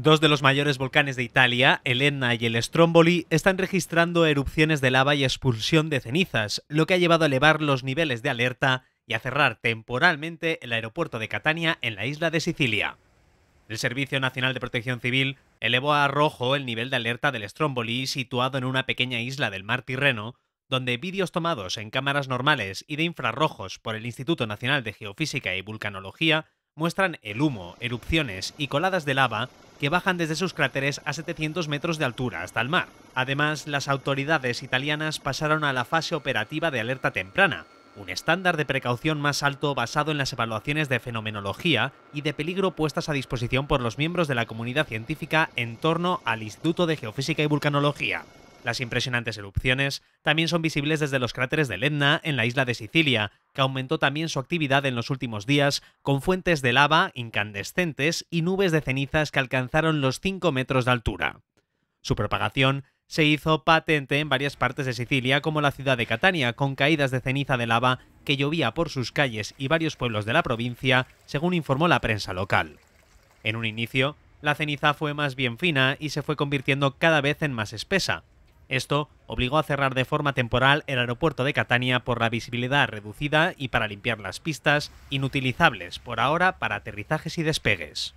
Dos de los mayores volcanes de Italia, el Etna y el Stromboli, están registrando erupciones de lava y expulsión de cenizas, lo que ha llevado a elevar los niveles de alerta y a cerrar temporalmente el aeropuerto de Catania en la isla de Sicilia. El Servicio Nacional de Protección Civil elevó a rojo el nivel de alerta del Stromboli situado en una pequeña isla del mar Tirreno, donde vídeos tomados en cámaras normales y de infrarrojos por el Instituto Nacional de Geofísica y Vulcanología muestran el humo, erupciones y coladas de lava que bajan desde sus cráteres a 700 metros de altura hasta el mar. Además, las autoridades italianas pasaron a la fase operativa de alerta temprana, un estándar de precaución más alto basado en las evaluaciones de fenomenología y de peligro puestas a disposición por los miembros de la comunidad científica en torno al Instituto de Geofísica y Vulcanología. Las impresionantes erupciones también son visibles desde los cráteres del Etna en la isla de Sicilia, que aumentó también su actividad en los últimos días con fuentes de lava incandescentes y nubes de cenizas que alcanzaron los 5 metros de altura. Su propagación se hizo patente en varias partes de Sicilia, como la ciudad de Catania, con caídas de ceniza de lava que llovía por sus calles y varios pueblos de la provincia, según informó la prensa local. En un inicio, la ceniza fue más bien fina y se fue convirtiendo cada vez en más espesa, esto obligó a cerrar de forma temporal el aeropuerto de Catania por la visibilidad reducida y para limpiar las pistas, inutilizables por ahora para aterrizajes y despegues.